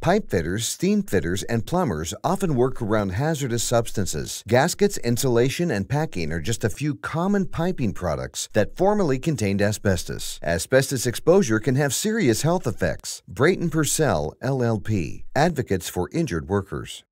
Pipe fitters, steam fitters, and plumbers often work around hazardous substances. Gaskets, insulation, and packing are just a few common piping products that formerly contained asbestos. Asbestos exposure can have serious health effects. Brayton Purcell, LLP, advocates for injured workers.